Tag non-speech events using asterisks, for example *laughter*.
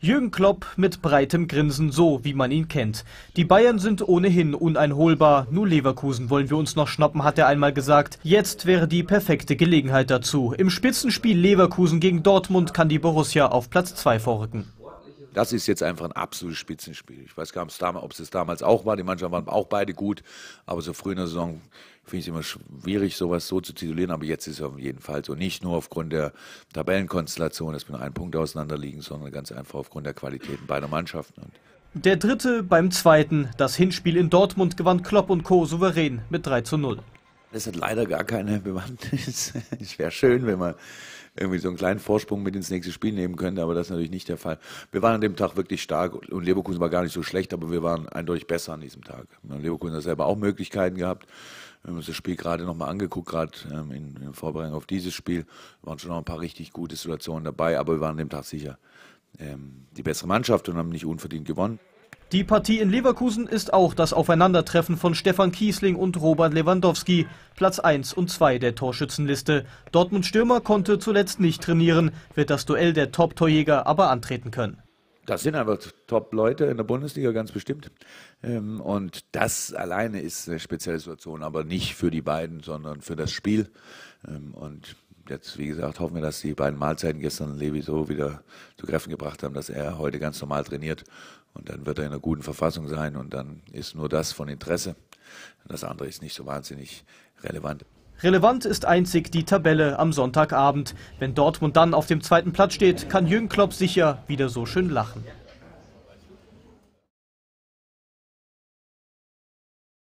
Jürgen Klopp mit breitem Grinsen, so wie man ihn kennt. Die Bayern sind ohnehin uneinholbar, nur Leverkusen wollen wir uns noch schnappen, hat er einmal gesagt. Jetzt wäre die perfekte Gelegenheit dazu. Im Spitzenspiel Leverkusen gegen Dortmund kann die Borussia auf Platz 2 vorrücken. Das ist jetzt einfach ein absolutes Spitzenspiel. Ich weiß gar nicht, ob es damals auch war. Die Mannschaften waren auch beide gut. Aber so früh in der Saison finde ich es immer schwierig, sowas so zu titulieren. Aber jetzt ist es auf jeden Fall so. Nicht nur aufgrund der Tabellenkonstellation, dass wir nur einen Punkt auseinanderliegen, sondern ganz einfach aufgrund der Qualitäten beider Mannschaften. Und der dritte beim zweiten. Das Hinspiel in Dortmund gewann Klopp und Co. souverän mit 3 zu 0. Das hat leider gar keine Bewandtnis. *laughs* Es wäre schön, wenn man irgendwie so einen kleinen Vorsprung mit ins nächste Spiel nehmen könnte, aber das ist natürlich nicht der Fall. Wir waren an dem Tag wirklich stark und Leverkusen war gar nicht so schlecht, aber wir waren eindeutig besser an diesem Tag. Leverkusen hat selber auch Möglichkeiten gehabt. Wir haben uns das Spiel gerade nochmal angeguckt, gerade ähm, in, in Vorbereitung auf dieses Spiel. Da waren schon noch ein paar richtig gute Situationen dabei, aber wir waren an dem Tag sicher ähm, die bessere Mannschaft und haben nicht unverdient gewonnen. Die Partie in Leverkusen ist auch das Aufeinandertreffen von Stefan Kiesling und Robert Lewandowski, Platz 1 und 2 der Torschützenliste. Dortmund Stürmer konnte zuletzt nicht trainieren, wird das Duell der Top-Torjäger aber antreten können. Das sind einfach Top-Leute in der Bundesliga, ganz bestimmt. Ähm, und das alleine ist eine spezielle Situation, aber nicht für die beiden, sondern für das Spiel. Ähm, und jetzt, wie gesagt, hoffen wir, dass die beiden Mahlzeiten gestern Levi so wieder zu Kräften gebracht haben, dass er heute ganz normal trainiert. Und dann wird er in einer guten Verfassung sein. Und dann ist nur das von Interesse. Das andere ist nicht so wahnsinnig relevant. Relevant ist einzig die Tabelle am Sonntagabend. Wenn Dortmund dann auf dem zweiten Platz steht, kann Jürgen Klopp sicher wieder so schön lachen.